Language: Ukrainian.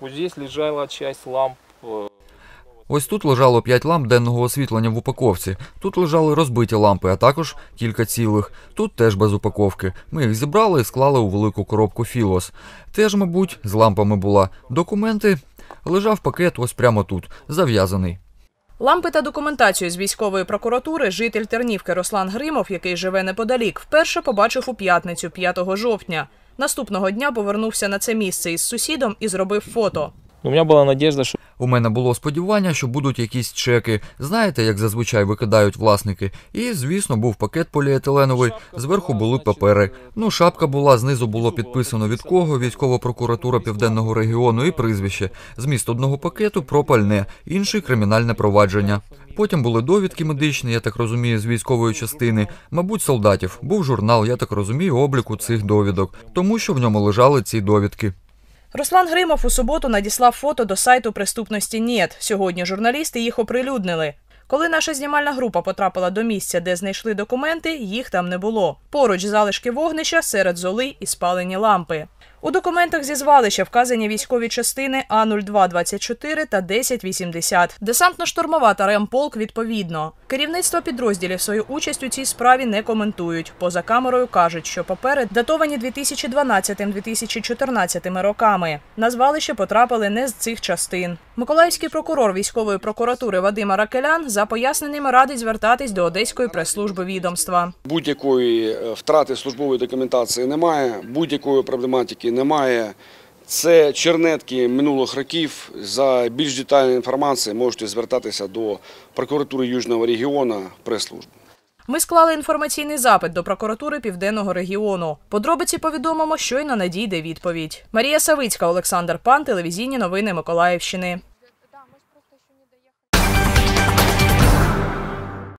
Ось тут лежала частина ламп. Э, ось тут лежало 5 ламп денного освітлення в упаковці. Тут лежали розбиті лампи, а також кілька цілих. Тут теж без упаковки. Ми їх зібрали і склали у велику коробку Філос. Теж, мабуть, з лампами була. Документи лежав пакет ось прямо тут, зав'язаний. Лампи та документацію з військової прокуратури житель Тернівки Руслан Гримов, який живе неподалік, вперше побачив у п'ятницю, 5 жовтня. Наступного дня повернувся на це місце із сусідом і зробив фото. У мене була надія, що у мене було сподівання, що будуть якісь чеки. Знаєте, як зазвичай викидають власники. І, звісно, був пакет поліетиленовий. Зверху були папери. Ну, шапка була, знизу було підписано від кого, військова прокуратура південного регіону і прізвище. Зміст одного пакету про пальне, інший кримінальне провадження. Потім були довідки медичні, я так розумію, з військової частини. Мабуть, солдатів був журнал, я так розумію, обліку цих довідок, тому що в ньому лежали ці довідки. Руслан Гримов у суботу надіслав фото до сайту преступності НІЕТ. Сьогодні журналісти їх оприлюднили. Коли наша знімальна група потрапила до місця, де знайшли документи, їх там не було. Поруч залишки вогнища серед золи і спалені лампи. У документах зізвали, що вказані військові частини А 0224 та 1080. Десантно-штурмова та Ремполк відповідно. Керівництво підрозділів свою участь у цій справі не коментують. Поза камерою кажуть, що папери датовані 2012-2014 роками. На звалище потрапили не з цих частин. Миколаївський прокурор військової прокуратури Вадима Ракелян за поясненнями радить звертатись до одеської прес-служби відомства. Будь-якої е, втрати службової документації немає, будь-якої проблематики немає. Це чернетки минулих років. За більш детальною інформацією можете звертатися до прокуратури Южного регіону прес-служби. Ми склали інформаційний запит до прокуратури південного регіону. Подробиці повідомимо, щойно надійде відповідь. Марія Савицька, Олександр Пан, телевізійні новини Миколаївщини.